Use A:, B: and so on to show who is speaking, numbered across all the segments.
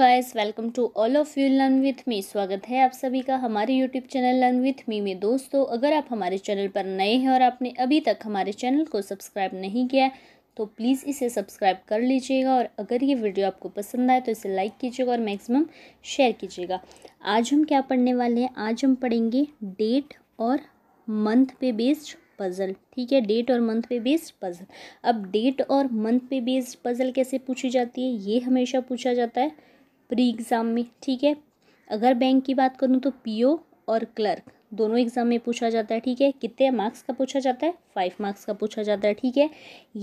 A: guys welcome to all of you learn with me स्वागत है आप सभी का हमारे YouTube channel learn with me में दोस्तों अगर आप हमारे चैनल पर नए हैं और आपने अभी तक हमारे चैनल को सब्सक्राइब नहीं किया है तो प्लीज़ इसे सब्सक्राइब कर लीजिएगा और अगर ये वीडियो आपको पसंद आए तो इसे लाइक कीजिएगा और मैक्सिमम शेयर कीजिएगा आज हम क्या पढ़ने वाले हैं आज हम पढ़ेंगे डेट और मंथ पे बेस्ड पज़ल ठीक है डेट और मंथ पे बेस्ड पज़ल अब डेट और मंथ पे बेस्ड पज़ल कैसे पूछी जाती है ये हमेशा पूछा जाता है प्री एग्ज़ाम में ठीक है अगर बैंक की बात करूँ तो पीओ और क्लर्क दोनों एग्ज़ाम में पूछा जाता है ठीक है कितने मार्क्स का पूछा जाता है फाइव मार्क्स का पूछा जाता है ठीक है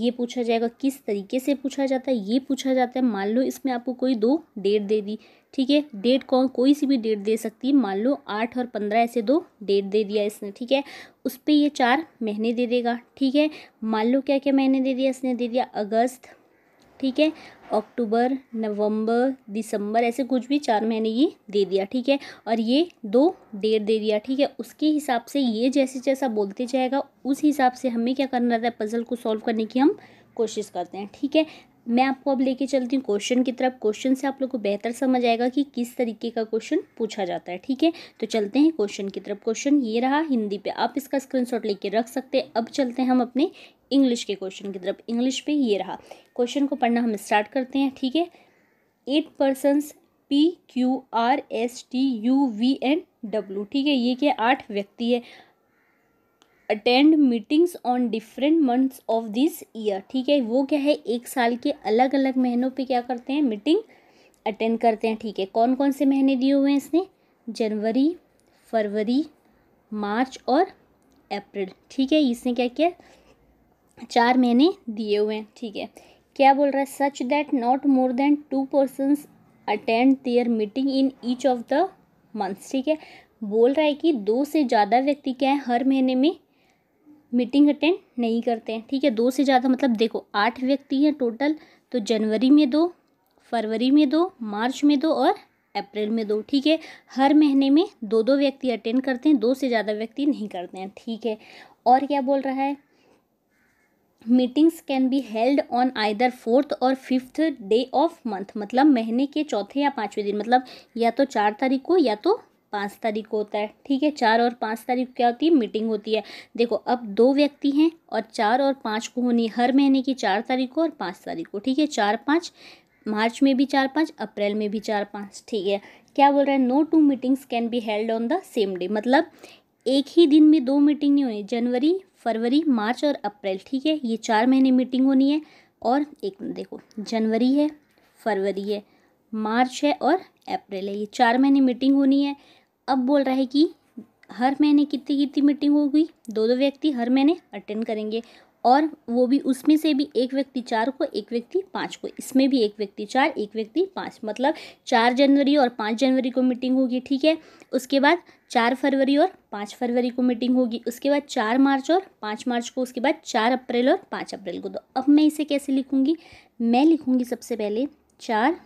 A: ये पूछा जाएगा किस तरीके से पूछा जाता है ये पूछा जाता है मान लो इसमें आपको कोई दो डेट दे दी ठीक है डेट कौन कोई सी भी डेट दे सकती है मान लो आठ और पंद्रह ऐसे दो डेट दे दिया इसने ठीक है उस पर ये चार महीने दे देगा ठीक है मान लो क्या क्या महीने दे दिया इसने दे दिया अगस्त ठीक है अक्टूबर नवंबर दिसंबर ऐसे कुछ भी चार महीने ये दे दिया ठीक है और ये दो डेट दे दिया ठीक है उसके हिसाब से ये जैसे जैसा बोलते जाएगा उस हिसाब से हमें क्या करना रहता है पज़ल को सॉल्व करने की हम कोशिश करते हैं ठीक है मैं आपको अब लेके चलती हूँ क्वेश्चन की तरफ क्वेश्चन से आप लोग को बेहतर समझ आएगा कि किस तरीके का क्वेश्चन पूछा जाता है ठीक है तो चलते हैं क्वेश्चन की तरफ क्वेश्चन ये रहा हिंदी पे आप इसका स्क्रीनशॉट लेके रख सकते हैं अब चलते हैं हम अपने इंग्लिश के क्वेश्चन की तरफ इंग्लिश पे ये रहा क्वेश्चन को पढ़ना हम स्टार्ट करते हैं ठीक है eight persons P Q R S T U V and W ठीक है ये क्या आठ व्यक्ति है attend meetings on different months of this year ठीक है वो क्या है एक साल के अलग अलग महीनों पे क्या करते हैं मीटिंग अटेंड करते हैं ठीक है कौन कौन से महीने दिए हुए हैं इसने जनवरी फरवरी मार्च और अप्रैल ठीक है इसने क्या किया चार महीने दिए हुए हैं ठीक है क्या बोल रहा है such that not more than two person attend their meeting in each of the months ठीक है बोल रहा है कि दो से ज़्यादा व्यक्ति क्या है हर महीने में मीटिंग अटेंड नहीं करते हैं ठीक है दो से ज़्यादा मतलब देखो आठ व्यक्ति हैं टोटल तो जनवरी में दो फरवरी में दो मार्च में दो और अप्रैल में दो ठीक है हर महीने में दो दो व्यक्ति अटेंड करते हैं दो से ज़्यादा व्यक्ति नहीं करते हैं ठीक है और क्या बोल रहा है meetings can be held on either fourth और फिफ्थ डे ऑफ मंथ मतलब महीने के चौथे या पाँचवें दिन मतलब या तो चार तारीख को या तो पाँच तारीख को होता है ठीक है चार और पाँच तारीख क्या होती है मीटिंग होती है देखो अब दो व्यक्ति हैं और चार और पाँच को होनी हर महीने की चार तारीख को और पाँच तारीख को ठीक है चार पाँच मार्च में भी चार पाँच अप्रैल में भी चार पाँच ठीक है क्या बोल रहा है no two meetings can be held on the same day मतलब एक ही दिन में दो मीटिंग नहीं होनी जनवरी फरवरी मार्च और अप्रैल ठीक है ये चार महीने मीटिंग होनी है और एक देखो जनवरी है फरवरी है मार्च है और अप्रैल है ये चार महीने मीटिंग होनी है अब बोल रहा है कि हर महीने कितनी कितनी मीटिंग होगी दो दो व्यक्ति हर महीने अटेंड करेंगे और वो भी उसमें से भी एक व्यक्ति चार को एक व्यक्ति पाँच को इसमें भी एक व्यक्ति चार एक व्यक्ति पाँच मतलब चार जनवरी और पाँच जनवरी को मीटिंग होगी ठीक है उसके बाद चार फरवरी और पाँच फरवरी को मीटिंग होगी उसके बाद चार मार्च और पाँच मार्च को उसके बाद चार अप्रैल और पाँच अप्रैल को तो अब मैं इसे कैसे लिखूँगी मैं लिखूँगी सबसे पहले चार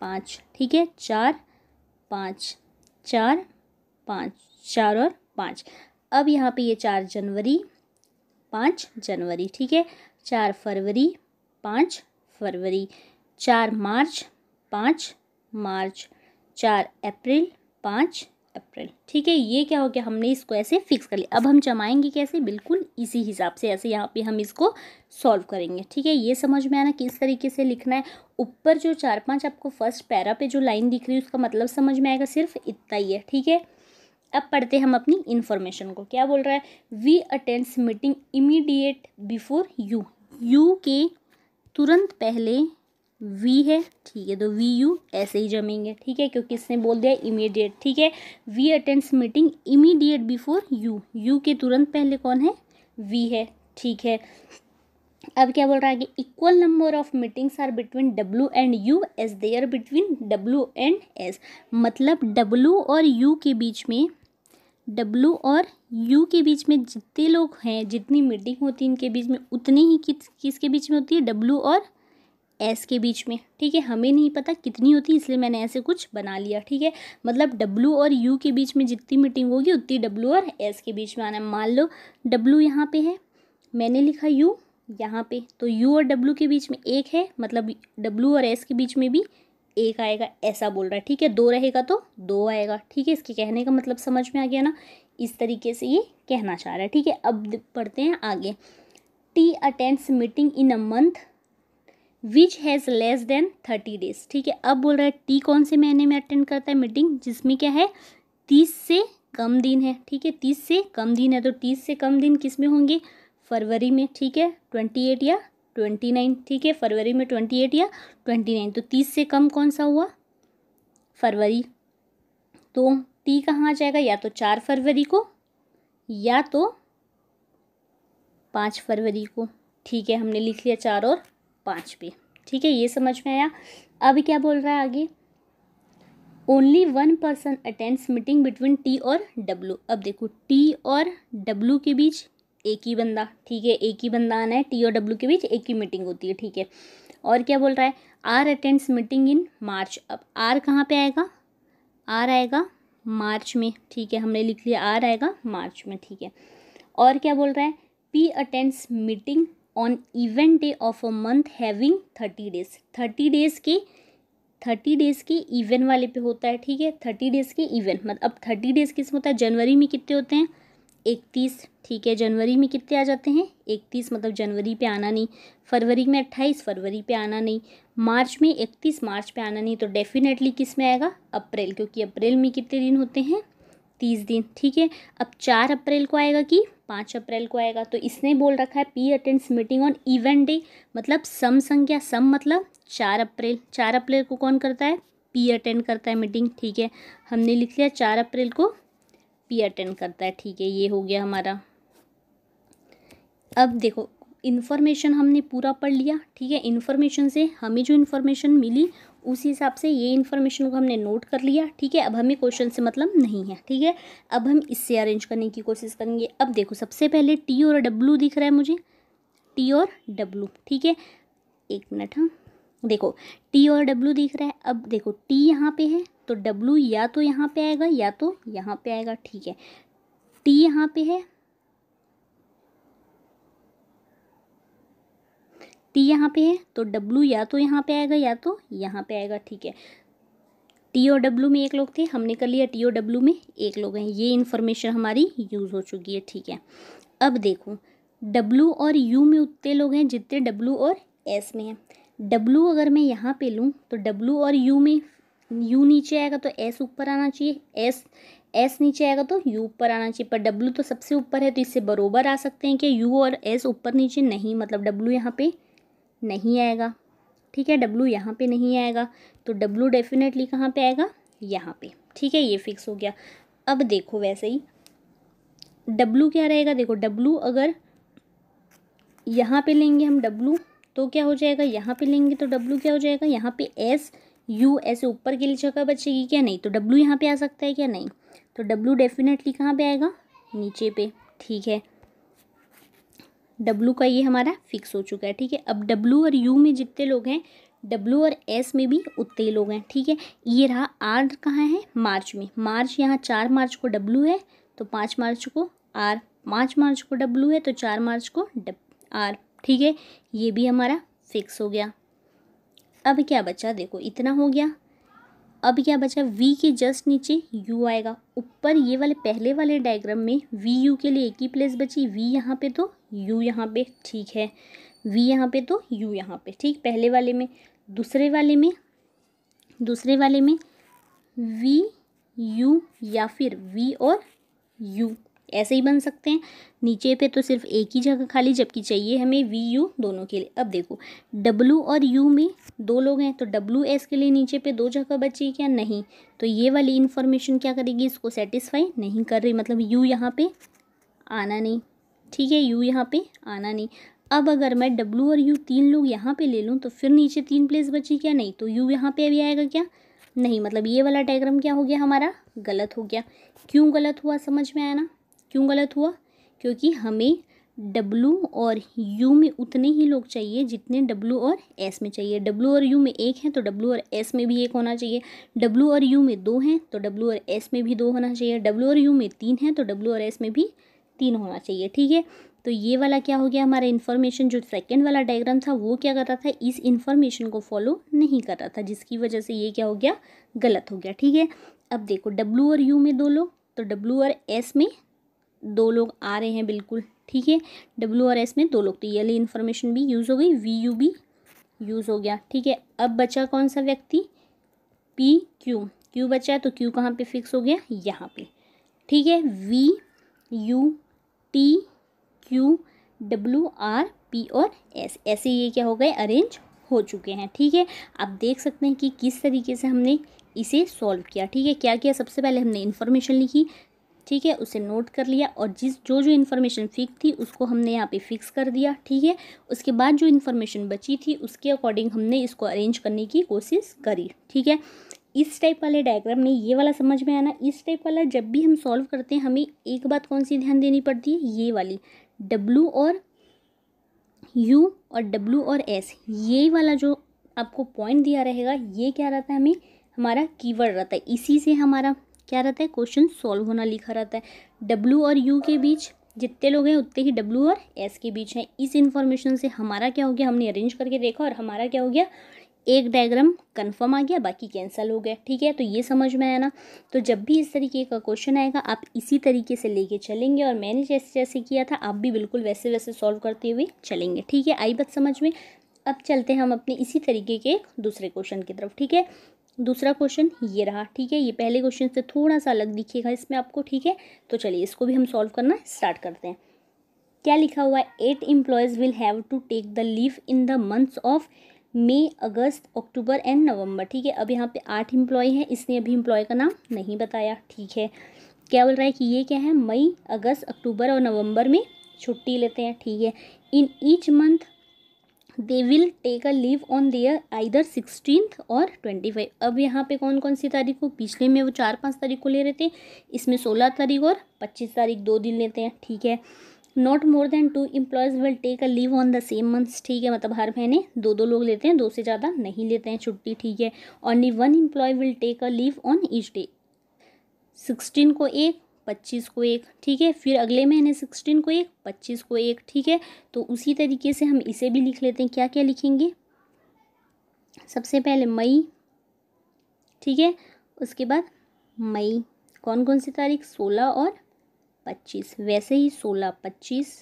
A: पाँच ठीक है चार पाँच चार पाँच चार और पाँच अब यहाँ पे ये चार जनवरी पाँच जनवरी ठीक है चार फरवरी पाँच फरवरी चार मार्च पाँच मार्च चार अप्रैल पाँच अप्रैल ठीक है ये क्या हो गया हमने इसको ऐसे फिक्स कर लिया अब हम जमाएंगे कैसे बिल्कुल इसी हिसाब से ऐसे यहाँ पे हम इसको सॉल्व करेंगे ठीक है ये समझ में आना किस तरीके से लिखना है ऊपर जो चार पांच आपको फर्स्ट पैरा पे जो लाइन दिख रही है उसका मतलब समझ में आएगा सिर्फ इतना ही है ठीक है अब पढ़ते हम अपनी इन्फॉर्मेशन को क्या बोल रहा है V attends meeting immediate before U U के तुरंत पहले वी है ठीक है तो वी यू ऐसे ही जमेंगे ठीक है क्योंकि इसने बोल दिया इमीडिएट ठीक है V attends meeting immediate before U U के तुरंत पहले कौन है वी है ठीक है अब क्या बोल रहा है कि equal number of meetings are between W and U as there between W and S मतलब डब्ल्यू और यू के बीच में डब्लू और यू के बीच में जितने लोग हैं जितनी मीटिंग होती है इनके बीच में उतनी ही किस किसके बीच में होती है डब्लू और एस के बीच में ठीक है हमें नहीं पता कितनी होती इसलिए मैंने ऐसे कुछ बना लिया ठीक है मतलब डब्लू और यू के बीच में जितनी मीटिंग होगी उतनी डब्लू और एस के बीच में आना मान लो डब्लू यहाँ पे है मैंने लिखा यू यहाँ पे तो यू और डब्लू के बीच में एक है मतलब डब्लू और एस के बीच में भी एक आएगा ऐसा बोल रहा है ठीक है दो रहेगा तो दो आएगा ठीक है इसके कहने का मतलब समझ में आ गया ना इस तरीके से ये कहना चाह रहा है ठीक है अब पढ़ते हैं आगे T attends meeting in a month which has less than thirty days ठीक है अब बोल रहा है टी कौन से महीने में अटेंड करता है मीटिंग जिसमें क्या है तीस से कम दिन है ठीक है तीस से कम दिन है तो तीस से कम दिन किस में होंगे फरवरी में ठीक है ट्वेंटी एट या ट्वेंटी नाइन ठीक है फरवरी में ट्वेंटी एट या ट्वेंटी नाइन तो तीस से कम कौन सा हुआ फरवरी तो टी कहाँ आ जाएगा या तो चार फरवरी को या तो पाँच फरवरी को ठीक है हमने लिख लिया चार और पाँच पे ठीक है ये समझ में आया अब क्या बोल रहा है आगे only one person attends meeting between T और डब्लू अब देखो टी और डब्लू के बीच एक ही बंदा ठीक है एक ही बंदा आना है टी और डब्ल्यू के बीच एक ही मीटिंग होती है ठीक है और क्या बोल रहा है R attends meeting in March अब आर कहाँ पे आएगा आर आएगा मार्च में ठीक है हमने लिख लिया आर आएगा मार्च में ठीक है और क्या बोल रहा है P attends meeting on even day of a month having thirty days thirty days के थर्टी डेज़ के इवेंट वाले पे होता है ठीक है थर्टी डेज़ के इवेंट मतलब अब थर्टी डेज़ किस में होता है जनवरी में कितने होते हैं इकतीस ठीक है जनवरी में कितने आ जाते हैं इकतीस मतलब जनवरी पे आना नहीं फरवरी में अट्ठाईस फरवरी पे आना नहीं मार्च में इकतीस मार्च पे आना नहीं तो डेफिनेटली किस में आएगा अप्रैल क्योंकि अप्रैल में कितने दिन होते हैं तीस दिन ठीक है अब चार अप्रैल को आएगा कि पाँच अप्रैल को आएगा तो इसने बोल रखा है P attends meeting on even day मतलब सम संख्या सम मतलब चार अप्रैल चार अप्रैल को कौन करता है पी अटेंड करता है मीटिंग ठीक है हमने लिख लिया चार अप्रैल को पी अटेंड करता है ठीक है ये हो गया हमारा अब देखो इन्फॉर्मेशन हमने पूरा पढ़ लिया ठीक है इन्फॉर्मेशन से हमें जो इन्फॉर्मेशन मिली उस हिसाब से ये इन्फॉर्मेशन को हमने नोट कर लिया ठीक है अब हमें क्वेश्चन से मतलब नहीं है ठीक है अब हम इससे अरेंज करने की कोशिश करेंगे अब देखो सबसे पहले टी और डब्लू दिख रहा है मुझे टी और डब्लू ठीक है एक मिनट हाँ देखो टी और डब्लू दिख रहा है अब देखो टी यहाँ पे है तो डब्लू या तो यहाँ पे आएगा या तो यहाँ पे आएगा ठीक है टी यहाँ पे है टी यहाँ पे है तो डब्लू या तो यहाँ पे आएगा या तो यहाँ पे आएगा ठीक है टी और डब्ल्यू में एक लोग थे हमने कर लिया टी और डब्ल्यू में एक लोग हैं ये इन्फॉर्मेशन हमारी यूज़ हो चुकी है ठीक है अब देखो डब्लू और यू में उतने लोग हैं जितने डब्लू और एस में हैं डब्लू अगर मैं यहाँ पे लूँ तो डब्लू और यू में यू नीचे आएगा तो एस ऊपर आना चाहिए एस एस नीचे आएगा तो यू ऊपर आना चाहिए पर डब्ल्यू तो सबसे ऊपर है तो इससे बरोबर आ सकते हैं कि यू और एस ऊपर नीचे नहीं मतलब डब्ल्यू यहाँ पे नहीं आएगा ठीक है डब्ल्यू यहाँ पे नहीं आएगा तो डब्ल्यू डेफिनेटली कहाँ पे आएगा यहाँ पे ठीक है ये फिक्स हो गया अब देखो वैसे ही डब्लू क्या रहेगा देखो डब्लू अगर यहाँ पर लेंगे हम डब्लू तो क्या हो जाएगा यहाँ पर लेंगे तो डब्लू क्या हो जाएगा यहाँ पर एस यू ऐसे ऊपर के लिए जगह बचेगी क्या नहीं तो डब्लू यहाँ पे आ सकता है क्या नहीं तो डब्लू डेफिनेटली कहाँ पे आएगा नीचे पे ठीक है डब्लू का ये हमारा फिक्स हो चुका है ठीक है अब डब्लू और यू में जितने लोग हैं डब्लू और एस में भी उतने ही लोग हैं ठीक है ये रहा आर कहाँ है मार्च में मार्च यहाँ चार मार्च को डब्लू है तो पाँच मार्च को आर पाँच मार्च को डब्लू है तो चार मार्च को डब आर ठीक है ये भी हमारा फिक्स हो गया अब क्या बचा देखो इतना हो गया अब क्या बचा वी के जस्ट नीचे यू आएगा ऊपर ये वाले पहले वाले डायग्राम में वी यू के लिए एक ही प्लेस बची वी यहाँ पे तो यू यहाँ पे ठीक है वी यहाँ पे तो यू यहाँ पे ठीक पहले वाले में दूसरे वाले में दूसरे वाले में वी यू या फिर वी और यू ऐसे ही बन सकते हैं नीचे पे तो सिर्फ एक ही जगह खाली जबकि चाहिए हमें वी यू दोनों के लिए अब देखो डब्लू और यू में दो लोग हैं तो डब्लू एस के लिए नीचे पे दो जगह बची क्या नहीं तो ये वाली इन्फॉर्मेशन क्या करेगी इसको सेटिस्फाई नहीं कर रही मतलब यू यहाँ पे आना नहीं ठीक है यू यहाँ पे आना नहीं अब अगर मैं डब्लू और यू तीन लोग यहाँ पर ले लूँ तो फिर नीचे तीन प्लेस बची क्या नहीं तो यू यहाँ पर अभी आएगा क्या नहीं मतलब ये वाला डायग्राम क्या हो गया हमारा गलत हो गया क्यों गलत हुआ समझ में आया ना क्यों गलत हुआ क्योंकि हमें डब्लू और यू में उतने ही लोग चाहिए जितने डब्लू और एस में चाहिए डब्लू और यू में एक है तो डब्लू और एस में भी एक होना चाहिए डब्लू और यू में दो हैं तो डब्लू और एस में भी दो होना चाहिए डब्लू और यू में तीन है तो डब्लू और एस में भी तीन होना चाहिए ठीक है तो ये वाला क्या हो गया हमारा इन्फॉर्मेशन जो सेकेंड वाला डायग्राम था वो क्या कर रहा था इस इन्फॉर्मेशन को फॉलो नहीं कर रहा था जिसकी वजह से ये क्या हो गया गलत हो गया ठीक है अब देखो डब्लू और यू में दो लोग तो डब्लू और एस में दो लोग आ रहे हैं बिल्कुल ठीक है डब्ल्यू आर एस में दो लोग तो ये वाली इन्फॉर्मेशन भी यूज़ हो गई वी यू भी यूज़ हो गया ठीक है अब बचा कौन सा व्यक्ति पी क्यू क्यू बचा है तो क्यू कहाँ पे फिक्स हो गया यहाँ पे ठीक है V U T Q W R P और एस ऐसे ये क्या हो गए अरेंज हो चुके हैं ठीक है आप देख सकते हैं कि किस तरीके से हमने इसे सॉल्व किया ठीक है क्या किया सबसे पहले हमने इन्फॉर्मेशन लिखी ठीक है उसे नोट कर लिया और जिस जो जो इन्फॉर्मेशन फिक्स थी उसको हमने यहाँ पे फिक्स कर दिया ठीक है उसके बाद जो इन्फॉर्मेशन बची थी उसके अकॉर्डिंग हमने इसको अरेंज करने की कोशिश करी ठीक है इस टाइप वाले डायग्राम में ये वाला समझ में आना इस टाइप वाला जब भी हम सॉल्व करते हैं हमें एक बात कौन सी ध्यान देनी पड़ती है ये वाली डब्लू और यू और डब्लू और एस ये वाला जो आपको पॉइंट दिया रहेगा ये क्या रहता है हमें हमारा कीवर्ड रहता है इसी से हमारा क्या रहता है क्वेश्चन सॉल्व होना लिखा रहता है डब्ल्यू और यू के बीच जितने लोग हैं उतने ही डब्ल्यू और एस के बीच हैं इस इन्फॉर्मेशन से हमारा क्या हो गया हमने अरेंज करके देखा और हमारा क्या हो गया एक डायग्राम कंफर्म आ गया बाकी कैंसिल हो गया ठीक है तो ये समझ में आया ना तो जब भी इस तरीके का क्वेश्चन आएगा आप इसी तरीके से लेके चलेंगे और मैंने जैसे जैसे किया था आप भी बिल्कुल वैसे वैसे सॉल्व करते हुए चलेंगे ठीक है आई बात समझ में अब चलते हैं हम अपने इसी तरीके के दूसरे क्वेश्चन की तरफ ठीक है दूसरा क्वेश्चन ये रहा ठीक है ये पहले क्वेश्चन से थोड़ा सा अलग दिखेगा इसमें आपको ठीक है तो चलिए इसको भी हम सॉल्व करना स्टार्ट करते हैं क्या लिखा हुआ है eight employees will have to take the leave in the months of May August October and November ठीक है अब यहाँ पे आठ इम्प्लॉय हैं इसने अभी इम्प्लॉय का नाम नहीं बताया ठीक है क्या बोल रहा है कि ये क्या है मई अगस्त अक्टूबर और नवंबर में छुट्टी लेते हैं ठीक है in each month they will take a leave on their either sixteenth और ट्वेंटी फाइव अब यहाँ पे कौन कौन सी तारीख को पिछले में वो चार पाँच तारीख को ले रहे थे इसमें सोलह तारीख और पच्चीस तारीख दो दिन लेते हैं ठीक है not more than two employees will take a leave on the same months ठीक है मतलब हर महीने दो दो लोग लेते हैं दो से ज़्यादा नहीं लेते हैं छुट्टी ठीक है only one employee will take a leave on each day sixteen को एक पच्चीस को एक ठीक है फिर अगले महीने सिक्सटीन को एक पच्चीस को एक ठीक है तो उसी तरीके से हम इसे भी लिख लेते हैं क्या क्या लिखेंगे सबसे पहले मई ठीक है उसके बाद मई कौन कौन सी तारीख सोलह और पच्चीस वैसे ही सोलह पच्चीस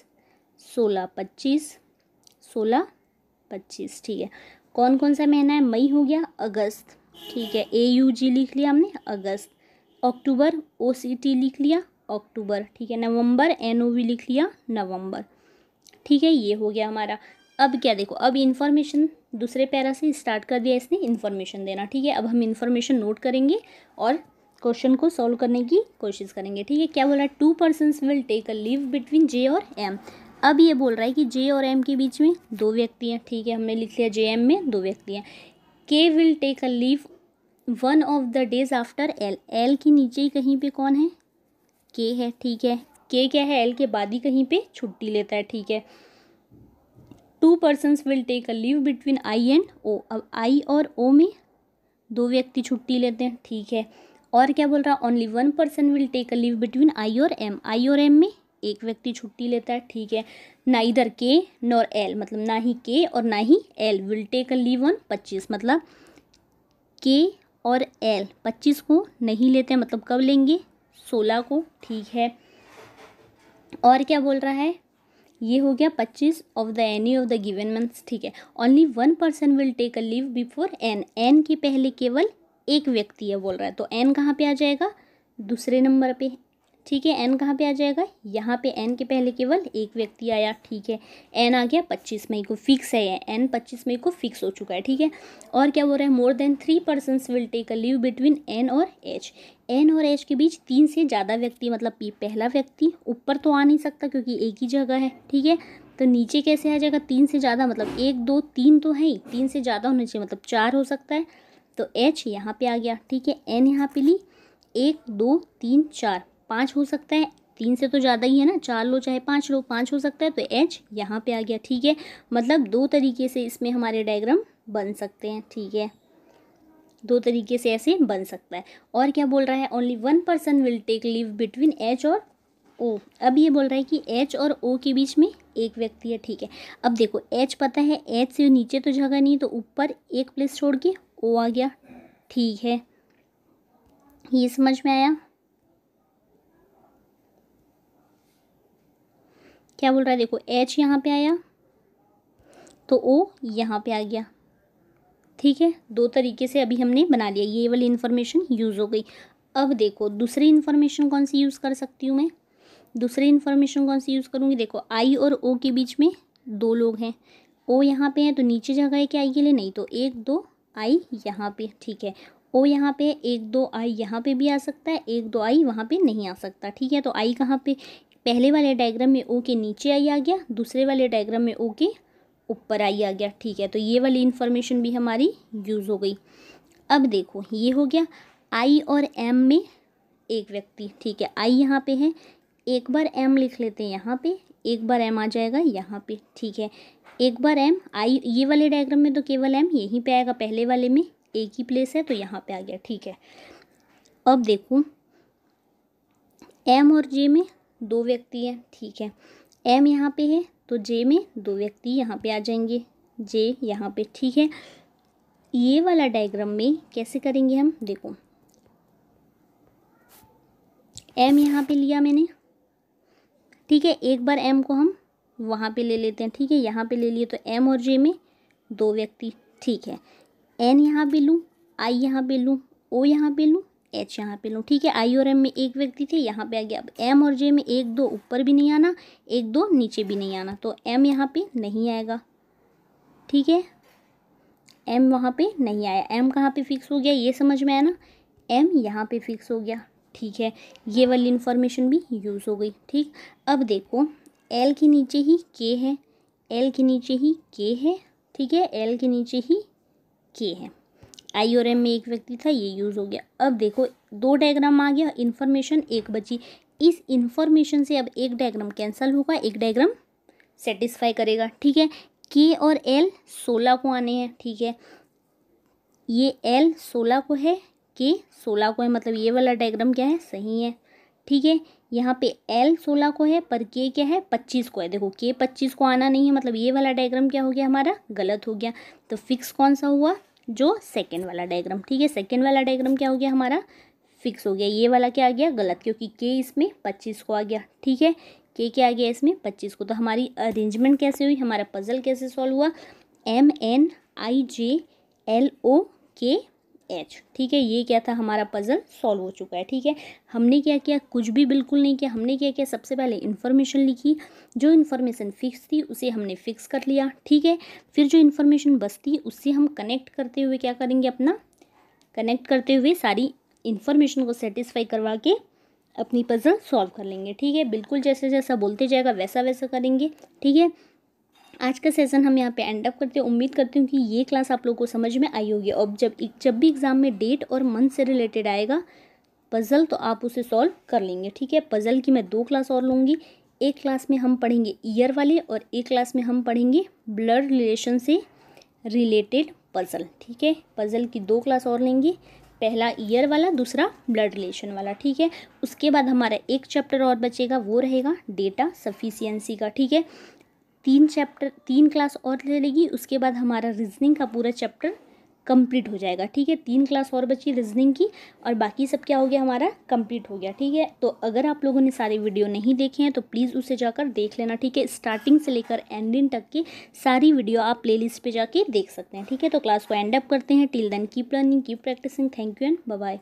A: सोलह पच्चीस सोलह पच्चीस ठीक है कौन कौन सा महीना है मई हो गया अगस्त ठीक है ए यू जी लिख लिया हमने अगस्त अक्टूबर ओ सी टी लिख लिया अक्टूबर ठीक है नवंबर एन ओ वी लिख लिया नवंबर ठीक है ये हो गया हमारा अब क्या देखो अब इन्फॉर्मेशन दूसरे पैरा से स्टार्ट कर दिया इसने इन्फॉर्मेशन देना ठीक है अब हम इन्फॉर्मेशन नोट करेंगे और क्वेश्चन को सॉल्व करने की कोशिश करेंगे ठीक है क्या बोल रहा है two person will take a leave between J और एम अब ये बोल रहा है कि जे और एम के बीच में दो व्यक्ति हैं ठीक है हमने लिख लिया जे एम में दो व्यक्ति हैं K will take a leave one of the days after L L के नीचे ही कहीं पे कौन है के है ठीक है के क्या है एल के बाद ही कहीं पे छुट्टी लेता है ठीक है two person will take a leave between I and O अब आई और ओ में दो व्यक्ति छुट्टी लेते हैं ठीक है और क्या बोल रहा है only one person will take a leave between I और एम आई और एम में एक व्यक्ति छुट्टी लेता है ठीक है ना इधर के नॉर एल मतलब ना ही के और ना ही L will take a leave on पच्चीस मतलब के और एल पच्चीस को नहीं लेते हैं मतलब कब लेंगे सोलह को ठीक है और क्या बोल रहा है ये हो गया पच्चीस of the any of the given months ठीक है only one person will take a leave before N N के पहले केवल एक व्यक्ति है बोल रहा है तो एन कहाँ पे आ जाएगा दूसरे नंबर पे ठीक है एन कहाँ पे आ जाएगा यहाँ पे एन के पहले केवल एक व्यक्ति आया ठीक है एन आ गया पच्चीस मई को फिक्स है एन पच्चीस मई को फिक्स हो चुका है ठीक है और क्या बोल रहा है more than three person will take a leave between N और एच एन और एच के बीच तीन से ज़्यादा व्यक्ति मतलब पी पहला व्यक्ति ऊपर तो आ नहीं सकता क्योंकि एक ही जगह है ठीक है तो नीचे कैसे आ जाएगा तीन से ज़्यादा मतलब एक दो तीन तो है ही तीन से ज़्यादा होने चाहिए मतलब चार हो सकता है तो एच यहाँ पे आ गया ठीक है एन यहाँ पे ली एक दो तीन चार पाँच हो सकता है तीन से तो ज़्यादा ही है ना चार लो चाहे पाँच लो पाँच हो सकता है तो एच यहाँ पे आ गया ठीक है मतलब दो तरीके से इसमें हमारे डायग्राम बन सकते हैं ठीक है दो तरीके से ऐसे बन सकता है और क्या बोल रहा है only one person will take leave between H और ओ अब ये बोल रहा है कि एच और ओ के बीच में एक व्यक्ति है ठीक है अब देखो एच पता है एच से नीचे तो जगह नहीं तो ऊपर एक प्लेस छोड़ के ओ आ गया ठीक है ये समझ में आया क्या बोल रहा है देखो एच यहाँ पे आया तो ओ यहाँ पे आ गया ठीक है दो तरीके से अभी हमने बना लिया ये वाली इन्फॉर्मेशन यूज़ हो गई अब देखो दूसरी इन्फॉर्मेशन कौन सी यूज़ कर सकती हूँ मैं दूसरी इन्फॉर्मेशन कौन सी यूज़ करूँगी देखो आई और ओ के बीच में दो लोग हैं ओ यहाँ पे हैं तो नीचे जगह है क्या आई के लिए नहीं तो एक दो आई यहाँ पे ठीक है ओ यहाँ पे एक दो आई यहाँ पे भी आ सकता है एक दो आई वहाँ पे नहीं आ सकता ठीक है तो आई कहाँ पे पहले वाले डायग्राम में ओ के नीचे आई आ गया दूसरे वाले डायग्राम में ओ के ऊपर आई आ गया ठीक है तो ये वाली इन्फॉर्मेशन भी हमारी यूज़ हो गई अब देखो ये हो गया आई और एम में एक व्यक्ति ठीक है आई यहाँ पे है एक बार एम लिख लेते हैं यहाँ पे एक बार एम आ जाएगा यहाँ पे ठीक है एक बार एम आई ये वाले डायग्राम में तो केवल एम यहीं पे आएगा पहले वाले में एक ही प्लेस है तो यहाँ पे आ गया ठीक है अब देखो एम और जे में दो व्यक्ति हैं ठीक है एम यहाँ पे है तो जे में दो व्यक्ति यहाँ पे आ जाएंगे जे यहाँ पे ठीक है ये वाला डायग्राम में कैसे करेंगे हम देखो एम यहाँ पे लिया मैंने ठीक है एक बार एम को हम वहाँ पे ले लेते हैं ठीक है यहाँ पे ले लिए तो एम और जे में दो व्यक्ति ठीक है एन यहाँ पे लूँ आई यहाँ पे लूँ ओ यहाँ पे लूँ एच यहाँ पे लूँ ठीक है आई और एम में एक व्यक्ति थे यहाँ पे आ गया अब एम और जे में एक दो ऊपर भी नहीं आना एक दो नीचे भी नहीं आना तो एम यहाँ पे नहीं आएगा ठीक है एम वहाँ पे नहीं आया एम कहाँ पे फिक्स हो गया ये समझ में आया ना एम यहाँ पे फिक्स हो गया ठीक है ये वाली इन्फॉर्मेशन भी यूज़ हो गई ठीक अब देखो एल के नीचे ही के है एल के नीचे ही के है ठीक है एल के नीचे ही के है आई और एम में एक व्यक्ति था ये यूज़ हो गया अब देखो दो डायग्राम आ गया इन्फॉर्मेशन एक बची इस इन्फॉर्मेशन से अब एक डायग्राम कैंसिल होगा एक डायग्राम सेटिस्फाई करेगा ठीक है के और एल सोलह को आने हैं ठीक है ये एल सोलह को है के सोलह को है मतलब ये वाला डायग्राम क्या है सही है ठीक है यहाँ पे एल सोलह को है पर के क्या है पच्चीस को है देखो के पच्चीस को आना नहीं है मतलब ये वाला डायग्राम क्या हो गया हमारा गलत हो गया तो फिक्स कौन सा हुआ जो सेकेंड वाला डायग्राम ठीक है सेकेंड वाला डायग्राम क्या हो गया हमारा फिक्स हो गया ये वाला क्या आ गया गलत क्योंकि के इसमें पच्चीस को आ गया ठीक है के क्या आ गया इसमें पच्चीस को तो हमारी अरेंजमेंट कैसे हुई हमारा पजल कैसे सॉल्व हुआ M N I J L O K H ठीक है ये क्या था हमारा पज़ल सॉल्व हो चुका है ठीक है हमने क्या किया कुछ भी बिल्कुल नहीं किया हमने क्या किया सबसे पहले इन्फॉर्मेशन लिखी जो इन्फॉर्मेशन फिक्स थी उसे हमने फिक्स कर लिया ठीक है फिर जो इन्फॉर्मेशन थी उससे हम कनेक्ट करते हुए क्या करेंगे अपना कनेक्ट करते हुए सारी इन्फॉर्मेशन को सेटिस्फाई करवा के अपनी पज़ल सॉल्व कर लेंगे ठीक है बिल्कुल जैसे जैसा बोलते जाएगा वैसा वैसा करेंगे ठीक है आज का सेशन हम यहाँ पे एंड अप करते हैं उम्मीद करती हूँ कि ये क्लास आप लोगों को समझ में आई होगी और जब जब भी एग्ज़ाम में डेट और मंथ से रिलेटेड आएगा पज़ल तो आप उसे सॉल्व कर लेंगे ठीक है पज़ल की मैं दो क्लास और लूँगी एक क्लास में हम पढ़ेंगे ईयर वाले और एक क्लास में हम पढ़ेंगे ब्लड रिलेशन से रिलेटेड पज़ल ठीक है पज़ल की दो क्लास और लेंगे पहला ईयर वाला दूसरा ब्लड रिलेशन वाला ठीक है उसके बाद हमारा एक चैप्टर और बचेगा वो रहेगा डेटा सफिशियंसी का ठीक है तीन चैप्टर तीन क्लास और चलेगी उसके बाद हमारा रीजनिंग का पूरा चैप्टर कंप्लीट हो जाएगा ठीक है तीन क्लास और बची रीजनिंग की और बाकी सब क्या हो गया हमारा कंप्लीट हो गया ठीक है तो अगर आप लोगों ने सारे वीडियो नहीं देखे हैं तो प्लीज़ उसे जाकर देख लेना ठीक है स्टार्टिंग से लेकर एंडिंग तक की सारी वीडियो आप प्ले लिस्ट पर जाके देख सकते हैं ठीक है तो क्लास को एंड अप करते हैं till then keep learning keep practising thank you and bye